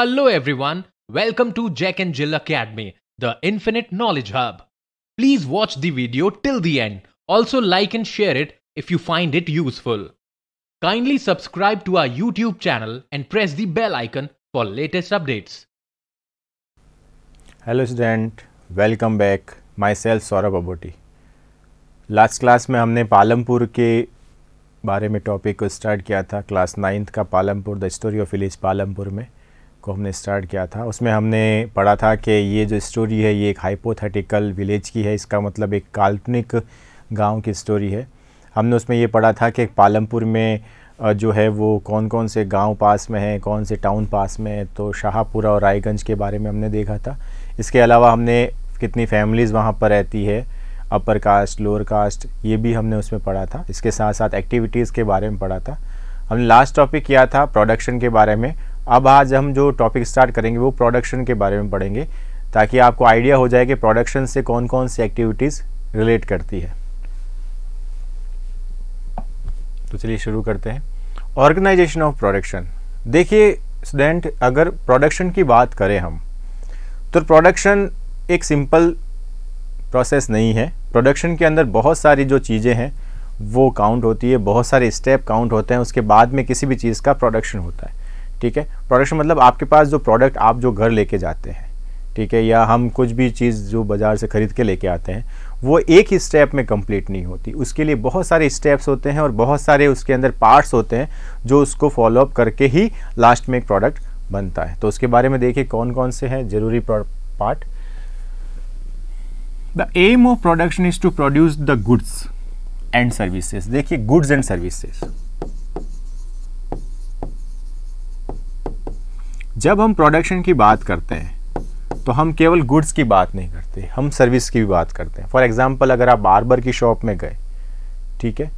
Hello everyone, welcome to Jack and Jill Academy, the Infinite Knowledge Hub. Please watch the video till the end. Also like and share it if you find it useful. Kindly subscribe to our YouTube channel and press the bell icon for latest updates. Hello student, welcome back. Myself Saurabh Aboti. Last class में हमने पालमपुर के बारे में topic को start किया था class ninth का Palampur the story of village Palampur में को हमने स्टार्ट किया था उसमें हमने पढ़ा था कि ये जो स्टोरी है ये एक हाइपोथेटिकल विलेज की है इसका मतलब एक काल्पनिक गांव की स्टोरी है हमने उसमें ये पढ़ा था कि पालमपुर में जो है वो कौन कौन से गांव पास में हैं कौन से टाउन पास में है तो शाहपुरा और रायगंज के बारे में हमने देखा था इसके अलावा हमने कितनी फैमिलीज़ वहाँ पर रहती है अपर कास्ट लोअर कास्ट ये भी हमने उसमें पढ़ा था इसके साथ साथ एक्टिविटीज़ के बारे में पढ़ा था हमने लास्ट टॉपिक किया था प्रोडक्शन के बारे में अब आज हम जो टॉपिक स्टार्ट करेंगे वो प्रोडक्शन के बारे में पढ़ेंगे ताकि आपको आइडिया हो जाए कि प्रोडक्शन से कौन कौन सी एक्टिविटीज़ रिलेट करती है तो चलिए शुरू करते हैं ऑर्गेनाइजेशन ऑफ प्रोडक्शन देखिए स्टूडेंट अगर प्रोडक्शन की बात करें हम तो प्रोडक्शन एक सिंपल प्रोसेस नहीं है प्रोडक्शन के अंदर बहुत सारी जो चीज़ें हैं वो काउंट होती है बहुत सारे स्टेप काउंट होते हैं उसके बाद में किसी भी चीज़ का प्रोडक्शन होता है ठीक है प्रोडक्शन मतलब आपके पास जो प्रोडक्ट आप जो घर लेके जाते हैं ठीक है या हम कुछ भी चीज़ जो बाज़ार से ख़रीद के लेके आते हैं वो एक ही स्टेप में कंप्लीट नहीं होती उसके लिए बहुत सारे स्टेप्स होते हैं और बहुत सारे उसके अंदर पार्ट्स होते हैं जो उसको फॉलोअप करके ही लास्ट में एक प्रोडक्ट बनता है तो उसके बारे में देखिए कौन कौन से हैं ज़रूरी part the aim of production is to produce the goods and services देखिए गुड्स एंड सर्विसेज जब हम प्रोडक्शन की बात करते हैं तो हम केवल गुड्स की बात नहीं करते हम सर्विस की भी बात करते हैं फॉर एग्ज़ाम्पल अगर आप बार्बर की शॉप में गए ठीक है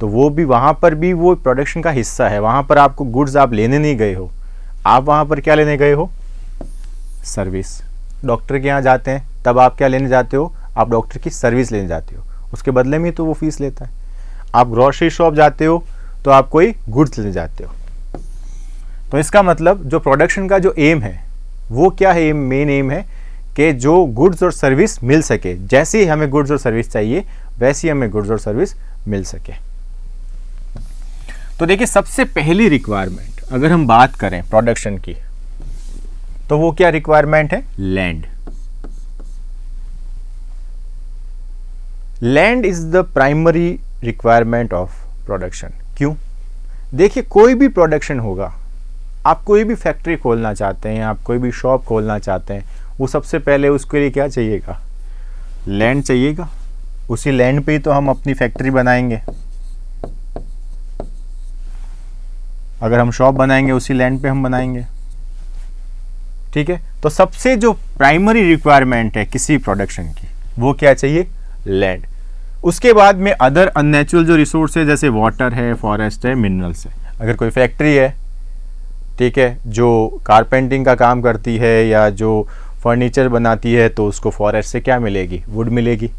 तो वो भी वहाँ पर भी वो प्रोडक्शन का हिस्सा है वहाँ पर आपको गुड्स आप लेने नहीं गए हो आप वहाँ पर क्या लेने गए हो सर्विस डॉक्टर के यहाँ जाते हैं तब आप क्या लेने जाते हो आप डॉक्टर की सर्विस लेने जाते हो उसके बदले में तो वो फीस लेता है आप ग्रॉसरी शॉप जाते हो तो आप कोई गुड्स लेने जाते हो तो इसका मतलब जो प्रोडक्शन का जो एम है वो क्या है एम मेन एम है कि जो गुड्स और सर्विस मिल सके जैसे ही हमें गुड्स और सर्विस चाहिए वैसी हमें गुड्स और सर्विस मिल सके तो देखिए सबसे पहली रिक्वायरमेंट अगर हम बात करें प्रोडक्शन की तो वो क्या रिक्वायरमेंट है land land is the primary requirement of production क्यों देखिए कोई भी प्रोडक्शन होगा आप कोई भी फैक्ट्री खोलना चाहते हैं आप कोई भी शॉप खोलना चाहते हैं वो सबसे पहले उसके लिए क्या चाहिएगा लैंड चाहिएगा उसी लैंड पे ही तो हम अपनी फैक्ट्री बनाएंगे अगर हम शॉप बनाएंगे उसी लैंड पे हम बनाएंगे ठीक है तो सबसे जो प्राइमरी रिक्वायरमेंट है किसी प्रोडक्शन की वो क्या चाहिए लैंड उसके बाद में अदर अननेचुरल जो रिसोर्स है जैसे वाटर है फॉरेस्ट है मिनरल्स है अगर कोई फैक्ट्री है ठीक है जो कारपेंटिंग का काम करती है या जो फर्नीचर बनाती है तो उसको फॉरेस्ट से क्या मिलेगी वुड मिलेगी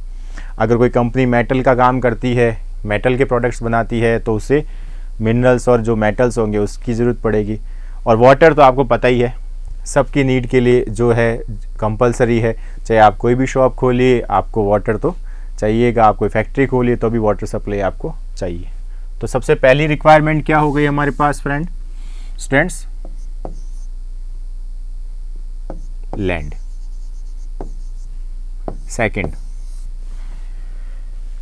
अगर कोई कंपनी मेटल का काम करती है मेटल के प्रोडक्ट्स बनाती है तो उसे मिनरल्स और जो मेटल्स होंगे उसकी ज़रूरत पड़ेगी और वाटर तो आपको पता ही है सबकी नीड के लिए जो है कंपलसरी है चाहे आप कोई भी शॉप खोलिए आपको वाटर तो चाहिएगा आप कोई फैक्ट्री खोलिए तो भी वाटर सप्लाई आपको चाहिए तो सबसे पहली रिक्वायरमेंट क्या हो गई हमारे पास friend students land second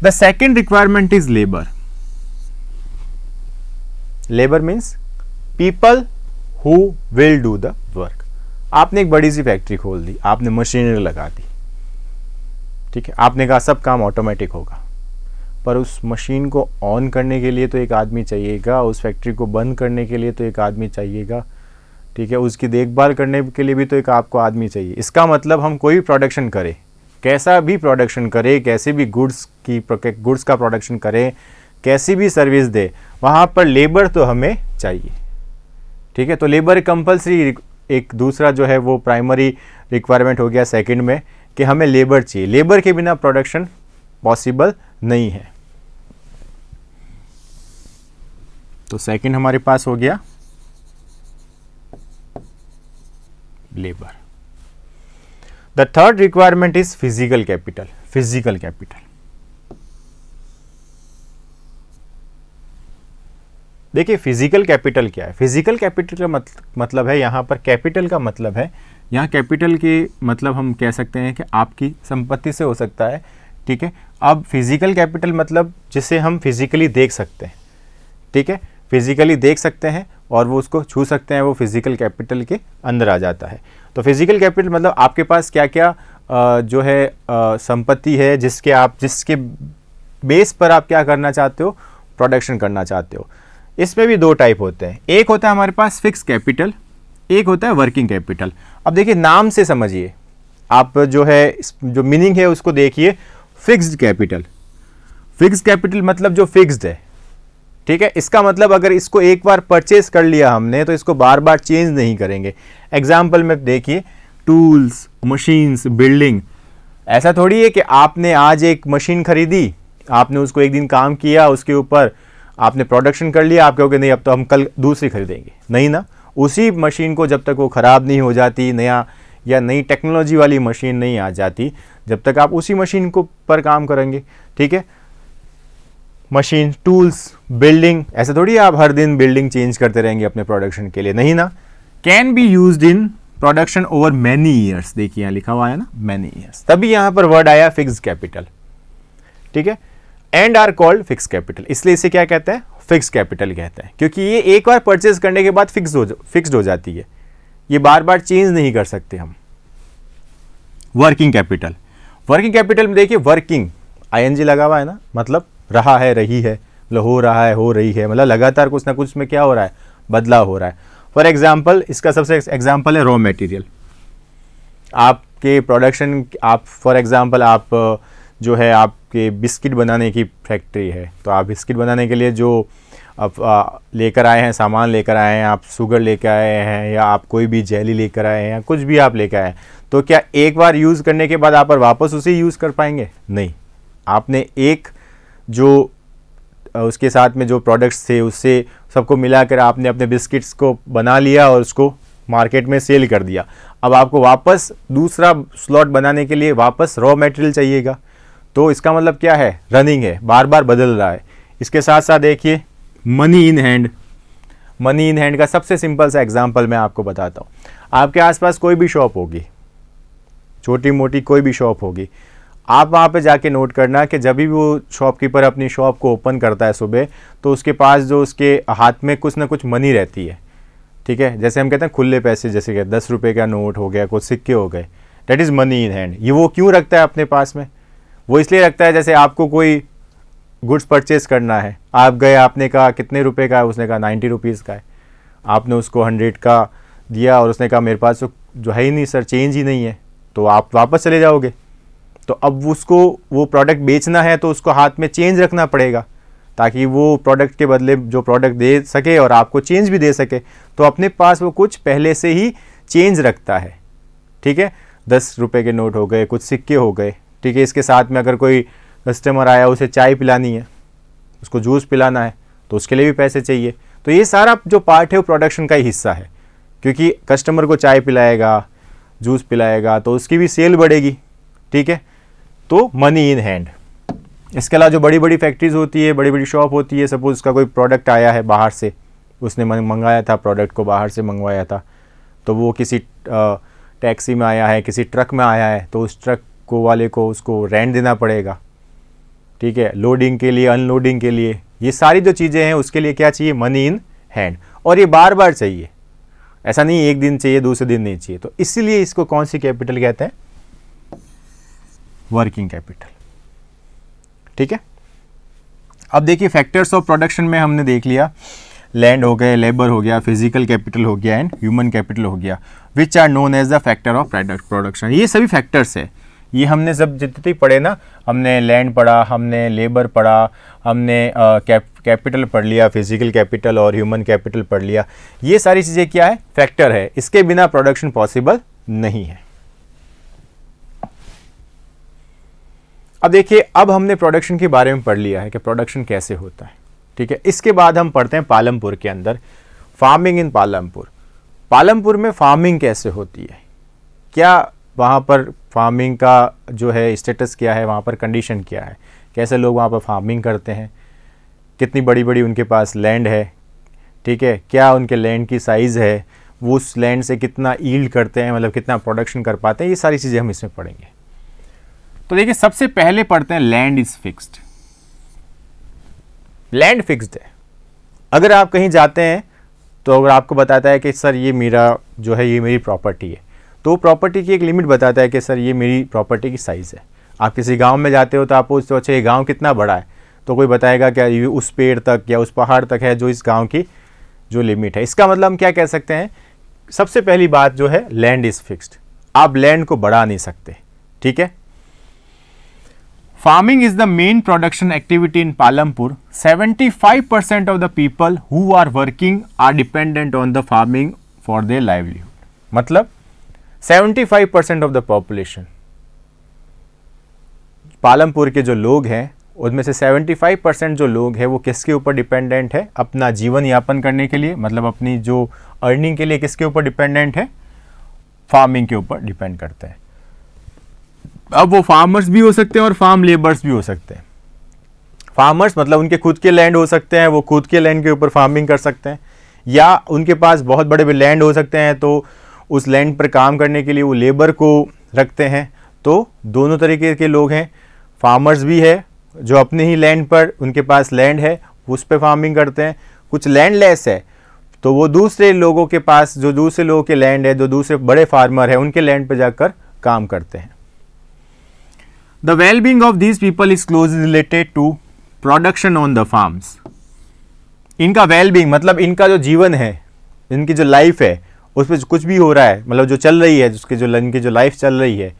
the second requirement is labour labour means people who will do the work आपने एक बड़ी सी फैक्ट्री खोल दी आपने मशीनरी लगा दी ठीक है आपने कहा सब काम ऑटोमेटिक होगा पर उस मशीन को ऑन करने के लिए तो एक आदमी चाहिएगा उस फैक्ट्री को बंद करने के लिए तो एक आदमी चाहिएगा ठीक है उसकी देखभाल करने के लिए भी तो एक आपको आदमी चाहिए इसका मतलब हम कोई भी प्रोडक्शन करें कैसा भी प्रोडक्शन करें कैसे भी गुड्स की गुड्स का प्रोडक्शन करें कैसी भी सर्विस दे वहाँ पर लेबर तो हमें चाहिए ठीक है तो लेबर कंपलसरी एक दूसरा जो है वो प्राइमरी रिक्वायरमेंट हो गया सेकंड में कि हमें लेबर चाहिए लेबर के बिना प्रोडक्शन पॉसिबल नहीं है तो सेकंड हमारे पास हो गया labour the third requirement is physical capital physical capital देखिए फिजिकल कैपिटल क्या है फिजिकल कैपिटल मतलब का मतलब है यहां पर कैपिटल का मतलब है यहां कैपिटल के मतलब हम कह सकते हैं कि आपकी संपत्ति से हो सकता है ठीक है अब फिजिकल कैपिटल मतलब जिसे हम फिजिकली देख सकते हैं ठीक है फिज़िकली देख सकते हैं और वो उसको छू सकते हैं वो फिज़िकल कैपिटल के अंदर आ जाता है तो फिज़िकल कैपिटल मतलब आपके पास क्या क्या जो है संपत्ति है जिसके आप जिसके बेस पर आप क्या करना चाहते हो प्रोडक्शन करना चाहते हो इसमें भी दो टाइप होते हैं एक होता है हमारे पास फिक्स कैपिटल एक होता है वर्किंग कैपिटल अब देखिए नाम से समझिए आप जो है जो मीनिंग है उसको देखिए फिक्स्ड कैपिटल फिक्स्ड कैपिटल मतलब जो फिक्स्ड है ठीक है इसका मतलब अगर इसको एक बार परचेज कर लिया हमने तो इसको बार बार चेंज नहीं करेंगे एग्जाम्पल में देखिए टूल्स मशीन्स बिल्डिंग ऐसा थोड़ी है कि आपने आज एक मशीन खरीदी आपने उसको एक दिन काम किया उसके ऊपर आपने प्रोडक्शन कर लिया आप कहोगे नहीं अब तो हम कल दूसरी खरीदेंगे नहीं ना उसी मशीन को जब तक वो ख़राब नहीं हो जाती नया या नई टेक्नोलॉजी वाली मशीन नहीं आ जाती जब तक आप उसी मशीन को पर काम करेंगे ठीक है मशीन टूल्स बिल्डिंग ऐसे थोड़ी आप हर दिन बिल्डिंग चेंज करते रहेंगे अपने प्रोडक्शन के लिए नहीं ना can be use in production over many years देखिए यहाँ लिखा हुआ है ना मैनी ईयर्स तभी यहाँ पर वर्ड आया फिक्स कैपिटल ठीक है and are called fix capital इसलिए इसे क्या कहते हैं फिक्स कैपिटल कहते हैं क्योंकि ये एक बार परचेज करने के बाद फिक्स हो फिक्स्ड हो जाती है ये बार बार चेंज नहीं कर सकते हम वर्किंग कैपिटल वर्किंग कैपिटल में देखिए वर्किंग जी लगा हुआ है ना मतलब रहा है रही है मतलब हो रहा है हो रही है मतलब लगातार कुछ ना कुछ में क्या हो रहा है बदलाव हो रहा है फॉर एग्जाम्पल इसका सबसे एग्जाम्पल है रॉ मटेरियल आपके प्रोडक्शन आप फॉर एग्ज़ाम्पल आप जो है आपके बिस्किट बनाने की फैक्ट्री है तो आप बिस्किट बनाने के लिए जो आप लेकर आए हैं सामान लेकर आए हैं आप शुगर लेकर आए हैं या आप कोई भी जेली लेकर आए हैं या कुछ भी आप लेकर आए हैं तो क्या एक बार यूज़ करने के बाद आप पर वापस उसे यूज़ कर पाएंगे नहीं आपने एक जो उसके साथ में जो प्रोडक्ट्स थे उससे सबको मिलाकर आपने अपने बिस्किट्स को बना लिया और उसको मार्केट में सेल कर दिया अब आपको वापस दूसरा स्लॉट बनाने के लिए वापस रॉ मटेरियल चाहिएगा तो इसका मतलब क्या है रनिंग है बार बार बदल रहा है इसके साथ साथ देखिए money in hand money in hand का सबसे सिंपल सा एग्जाम्पल मैं आपको बताता हूँ आपके आसपास कोई भी शॉप होगी छोटी मोटी कोई भी शॉप होगी आप वहाँ पे जाके नोट करना कि जब भी वो शॉपकीपर अपनी शॉप को ओपन करता है सुबह तो उसके पास जो उसके हाथ में कुछ ना कुछ मनी रहती है ठीक है जैसे हम कहते हैं खुले पैसे जैसे कि दस रुपये का नोट हो गया कुछ सिक्के हो गए that is money in hand ये वो क्यों रखता है अपने पास में वो इसलिए रखता है जैसे आपको कोई गुड्स परचेज करना है आप गए आपने कहा कितने रुपये का है उसने कहा नाइन्टी रुपीज़ का है आपने उसको हंड्रेड का दिया और उसने कहा मेरे पास तो जो है ही नहीं सर चेंज ही नहीं है तो आप वापस चले जाओगे तो अब उसको वो प्रोडक्ट बेचना है तो उसको हाथ में चेंज रखना पड़ेगा ताकि वो प्रोडक्ट के बदले जो प्रोडक्ट दे सके और आपको चेंज भी दे सके तो अपने पास वो कुछ पहले से ही चेंज रखता है ठीक है दस रुपये के नोट हो गए कुछ सिक्के हो गए ठीक है इसके साथ में अगर कोई कस्टमर आया उसे चाय पिलानी है उसको जूस पिलाना है तो उसके लिए भी पैसे चाहिए तो ये सारा जो पार्ट है वो प्रोडक्शन का ही हिस्सा है क्योंकि कस्टमर को चाय पिलाएगा जूस पिलाएगा तो उसकी भी सेल बढ़ेगी ठीक है तो मनी इन हैंड इसके अलावा जो बड़ी बड़ी फैक्ट्रीज होती है बड़ी बड़ी शॉप होती है सपोज उसका कोई प्रोडक्ट आया है बाहर से उसने मंगाया था प्रोडक्ट को बाहर से मंगवाया था तो वो किसी टैक्सी में आया है किसी ट्रक में आया है तो उस ट्रक को वाले को उसको रेंट देना पड़ेगा ठीक है लोडिंग के लिए अनलोडिंग के लिए ये सारी जो चीज़ें हैं उसके लिए क्या चाहिए मनी इन हैंड और ये बार बार चाहिए ऐसा नहीं एक दिन चाहिए दूसरे दिन नहीं चाहिए तो इसीलिए इसको कौन सी कैपिटल कहते हैं वर्किंग कैपिटल ठीक है अब देखिए फैक्टर्स ऑफ प्रोडक्शन में हमने देख लिया लैंड हो गए लेबर हो गया फिजिकल कैपिटल हो गया एंड ह्यूमन कैपिटल हो गया which are known as the factor of production ये सभी फैक्टर्स है ये हमने जब जितने पढ़े ना हमने लैंड पढ़ा हमने लेबर पढ़ा हमने कैपिटल पढ़ लिया फिजिकल कैपिटल और ह्यूमन कैपिटल पढ़ लिया ये सारी चीज़ें क्या है फैक्टर है इसके बिना प्रोडक्शन पॉसिबल नहीं है अब देखिए अब हमने प्रोडक्शन के बारे में पढ़ लिया है कि प्रोडक्शन कैसे होता है ठीक है इसके बाद हम पढ़ते हैं पालमपुर के अंदर फार्मिंग इन पालमपुर पालमपुर में फार्मिंग कैसे होती है क्या वहाँ पर फार्मिंग का जो है स्टेटस क्या है वहाँ पर कंडीशन क्या है कैसे लोग वहाँ पर फार्मिंग करते हैं कितनी बड़ी बड़ी उनके पास लैंड है ठीक है क्या उनके लैंड की साइज़ है वो उस लैंड से कितना ईल्ड करते हैं मतलब कितना प्रोडक्शन कर पाते हैं ये सारी चीज़ें हम इसमें पढ़ेंगे तो देखिए सबसे पहले पढ़ते हैं land is fixed land fixed है अगर आप कहीं जाते हैं तो अगर आपको बताता है कि सर ये मेरा जो है ये मेरी प्रॉपर्टी है तो प्रॉपर्टी की एक लिमिट बताता है कि सर ये मेरी प्रॉपर्टी की साइज़ है आप किसी गांव में जाते हो तो आप पूछते हो अच्छा ये गांव कितना बड़ा है तो कोई बताएगा क्या ये उस पेड़ तक या उस पहाड़ तक है जो इस गांव की जो लिमिट है इसका मतलब हम क्या कह सकते हैं सबसे पहली बात जो है लैंड इज़ फिक्स्ड आप लैंड को बढ़ा नहीं सकते ठीक है Farming is the main production activity in Palampur. 75% of the people who are working are dependent on the farming for their livelihood. मतलब 75% of the population. पालमपुर के जो लोग हैं उनमें से 75 परसेंट जो लोग हैं वो किसके ऊपर डिपेंडेंट है अपना जीवन यापन करने के लिए मतलब अपनी जो अर्निंग के लिए किसके ऊपर डिपेंडेंट है फार्मिंग के ऊपर डिपेंड करते हैं अब वो फार्मर्स भी हो सकते हैं और फार्म लेबर्स भी हो सकते हैं फार्मर्स मतलब उनके खुद के लैंड हो सकते हैं वो खुद के लैंड के ऊपर फार्मिंग कर सकते हैं या उनके पास बहुत बड़े बड़े लैंड हो सकते हैं तो उस लैंड पर काम करने के लिए वो लेबर को रखते हैं तो दोनों तरीके के लोग हैं फार्मर्स भी है जो अपने ही लैंड पर उनके पास लैंड है उस पर फार्मिंग करते हैं कुछ लैंडलेस है तो वो दूसरे लोगों के पास जो दूसरे लोगों के लैंड है जो दूसरे बड़े फार्मर हैं उनके लैंड पर जाकर काम करते हैं The well-being of these people is closely related to production on the farms. इनका well-being मतलब इनका जो जीवन है इनकी जो लाइफ है उस पर कुछ भी हो रहा है मतलब जो चल रही है जिसके जो इनकी जो लाइफ चल रही है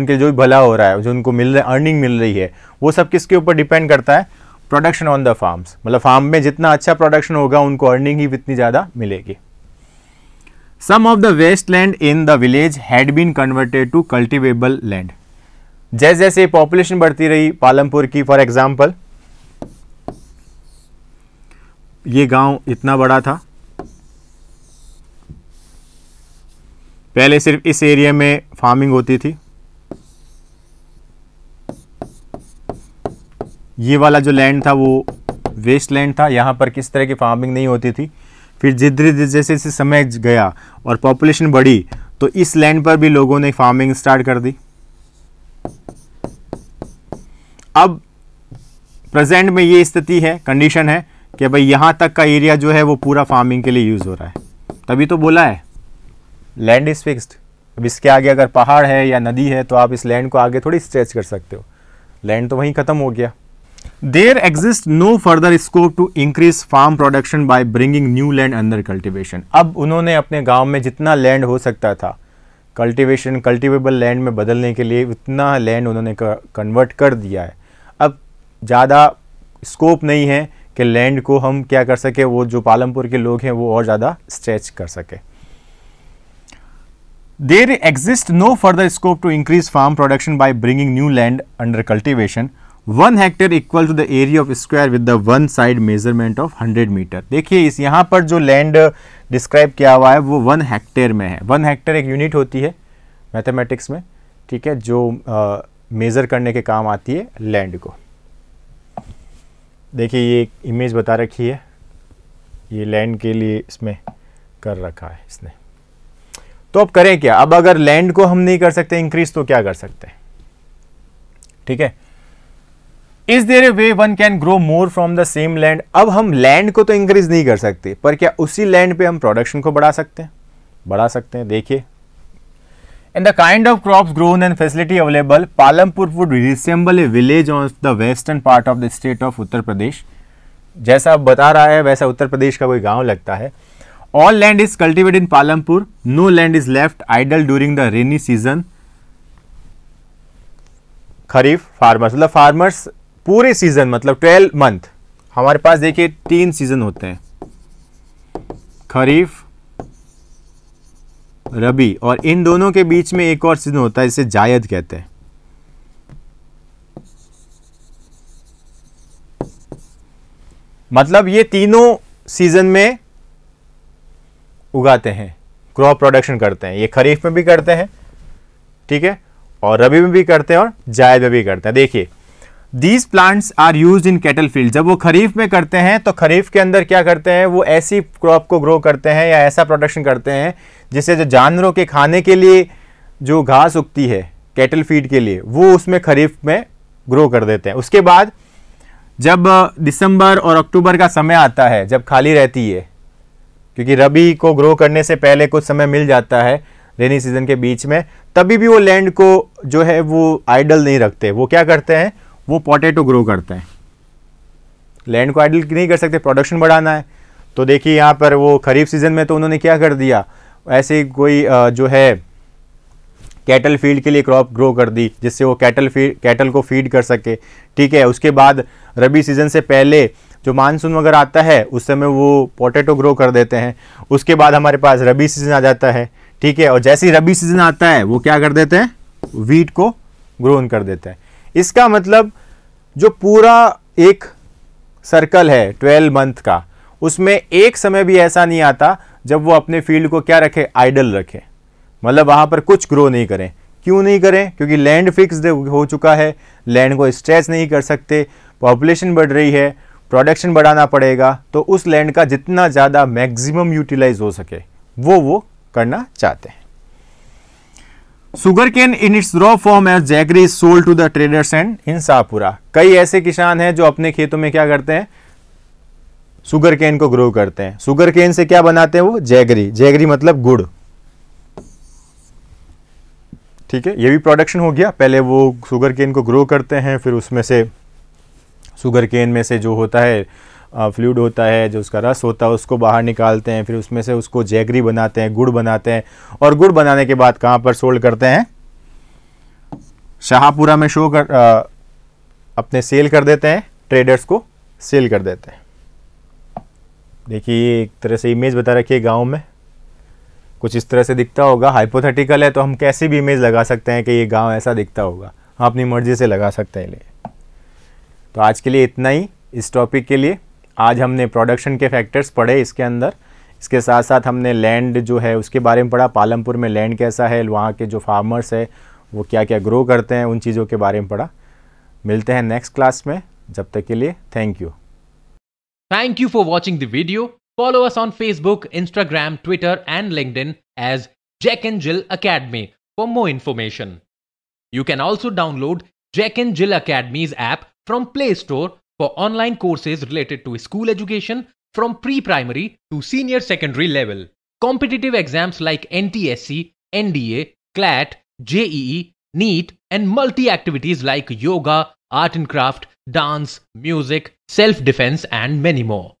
उनके जो भी भला हो रहा है जो उनको मिल रहा है अर्निंग मिल रही है वो सब किसके ऊपर डिपेंड करता है प्रोडक्शन ऑन द फार्म्स मतलब फार्म में जितना अच्छा प्रोडक्शन होगा उनको अर्निंग ही उतनी ज़्यादा मिलेगी some of the waste land in the village had been converted to cultivable land जैसे जैसे पॉपुलेशन बढ़ती रही पालमपुर की फॉर एग्जाम्पल ये गांव इतना बड़ा था पहले सिर्फ इस एरिया में फार्मिंग होती थी ये वाला जो लैंड था वो वेस्ट लैंड था यहाँ पर किस तरह की फार्मिंग नहीं होती थी फिर जिधर जैसे जैसे समय गया और पॉपुलेशन बढ़ी तो इस लैंड पर भी लोगों ने फार्मिंग स्टार्ट कर दी अब प्रेजेंट में ये स्थिति है कंडीशन है कि भाई यहाँ तक का एरिया जो है वो पूरा फार्मिंग के लिए यूज़ हो रहा है तभी तो बोला है लैंड इज़ फिक्स्ड अब इसके आगे अगर पहाड़ है या नदी है तो आप इस लैंड को आगे थोड़ी स्ट्रेच कर सकते हो लैंड तो वहीं ख़त्म हो गया there exist no further scope to increase farm production by bringing new land under cultivation अब उन्होंने अपने गांव में जितना लैंड हो सकता था कल्टिवेशन कल्टिवेबल लैंड में बदलने के लिए उतना लैंड उन्होंने कन्वर्ट कर दिया है ज़्यादा स्कोप नहीं है कि लैंड को हम क्या कर सके वो जो पालमपुर के लोग हैं वो और ज़्यादा स्ट्रेच कर सके there exist no further scope to increase farm production by bringing new land under cultivation one hectare equal to the area of square with the one side measurement of hundred metre देखिए इस यहाँ पर जो land describe किया हुआ है वो one hectare में है वन हेक्टेयर एक यूनिट होती है मैथमेटिक्स में ठीक है जो मेज़र करने के काम आती है लैंड को देखिए ये एक इमेज बता रखी है ये लैंड के लिए इसमें कर रखा है इसने तो अब करें क्या अब अगर लैंड को हम नहीं कर सकते इंक्रीज तो क्या कर सकते हैं ठीक है is there a way one can grow more from the same land अब हम लैंड को तो इंक्रीज नहीं कर सकते पर क्या उसी लैंड पे हम प्रोडक्शन को बढ़ा सकते हैं बढ़ा सकते हैं देखिए and the kind of crops grown and facility available, Palampur would resemble a village on the western part of the state of Uttar Pradesh. जैसा आप बता रहा है वैसा उत्तर प्रदेश का कोई गांव लगता है all land is cultivate in Palampur no land is left idle during the rainy season kharif farmers मतलब फार्मर्स पूरे सीजन मतलब ट्वेल्व मंथ हमारे पास देखिए तीन सीजन होते हैं खरीफ रबी और इन दोनों के बीच में एक और सीजन होता है जिसे जायद कहते हैं मतलब ये तीनों सीजन में उगाते हैं क्रॉप प्रोडक्शन करते हैं ये खरीफ में भी करते हैं ठीक है और रबी में भी करते हैं और जायद में भी करते हैं देखिए these plants are use in cattle field जब वो खरीफ में करते हैं तो खरीफ के अंदर क्या करते हैं वो ऐसी क्रॉप को ग्रो करते हैं या ऐसा प्रोडक्शन करते हैं जिससे जो जानवरों के खाने के लिए जो घास उगती है कैटल फीड के लिए वो उसमें खरीफ में ग्रो कर देते हैं उसके बाद जब दिसंबर और अक्टूबर का समय आता है जब खाली रहती है क्योंकि रबी को ग्रो करने से पहले कुछ समय मिल जाता है रेनी सीजन के बीच में तभी भी वो लैंड को जो है वो आइडल नहीं रखते वो क्या करते हैं वो पोटैटो ग्रो करते हैं लैंड को आइडल नहीं कर सकते प्रोडक्शन बढ़ाना है तो देखिए यहाँ पर वो खरीफ सीज़न में तो उन्होंने क्या कर दिया ऐसे कोई जो है कैटल फील्ड के लिए क्रॉप ग्रो कर दी जिससे वो कैटल फीड कैटल को फीड कर सके ठीक है उसके बाद रबी सीज़न से पहले जो मानसून वगैरह आता है उस समय वो पोटैटो ग्रो कर देते हैं उसके बाद हमारे पास रबी सीज़न आ जाता है ठीक है और जैसे ही रबी सीज़न आता है वो क्या कर देते हैं वीट को ग्रोन कर देते हैं इसका मतलब जो पूरा एक सर्कल है ट्वेल्व मंथ का उसमें एक समय भी ऐसा नहीं आता जब वो अपने फील्ड को क्या रखे आइडल रखे मतलब वहाँ पर कुछ ग्रो नहीं करें क्यों नहीं करें क्योंकि लैंड फिक्स हो चुका है लैंड को स्ट्रेच नहीं कर सकते पॉपुलेशन बढ़ रही है प्रोडक्शन बढ़ाना पड़ेगा तो उस लैंड का जितना ज़्यादा मैक्सिमम यूटिलाइज हो सके वो वो करना चाहते हैं cane in its raw form as jaggery sold to the traders and इंसापुरा कई ऐसे किसान हैं जो अपने खेतों में क्या करते हैं सुगर केन को ग्रो करते हैं सुगर केन से क्या बनाते हैं वो जैगरी जैगरी मतलब गुड़ ठीक है ये भी प्रोडक्शन हो गया पहले वो सुगर केन को ग्रो करते हैं फिर उसमें से सुगर केन में से जो होता है फ्लूड होता है जो उसका रस होता है उसको बाहर निकालते हैं फिर उसमें से उसको जैगरी बनाते हैं गुड़ बनाते हैं और गुड़ बनाने के बाद कहाँ पर सोल्ड करते हैं शाहपुरा में शो कर आ, अपने सेल कर देते हैं ट्रेडर्स को सेल कर देते हैं देखिए एक तरह से इमेज बता रखी है गाँव में कुछ इस तरह से दिखता होगा हाइपोथेटिकल है तो हम कैसी भी इमेज लगा सकते हैं कि ये गांव ऐसा दिखता होगा हम अपनी मर्ज़ी से लगा सकते हैं लिए तो आज के लिए इतना ही इस टॉपिक के लिए आज हमने प्रोडक्शन के फैक्टर्स पढ़े इसके अंदर इसके साथ साथ हमने लैंड जो है उसके बारे में पढ़ा पालमपुर में लैंड कैसा है वहाँ के जो फार्मर्स है वो क्या क्या ग्रो करते हैं उन चीज़ों के बारे में पढ़ा मिलते हैं नेक्स्ट क्लास में जब तक के लिए thank you thank you for watching the video follow us on Facebook Instagram Twitter and in as Jack and Jill Academy for more information you can also download Jack and Jill Academy's app from Play Store for online courses related to school education from pre primary to senior secondary level. Competitive exams like NTSC, NDA, CLAT, JEE, NEET, and multi activities like yoga, art and craft, dance, music, self defense, and many more.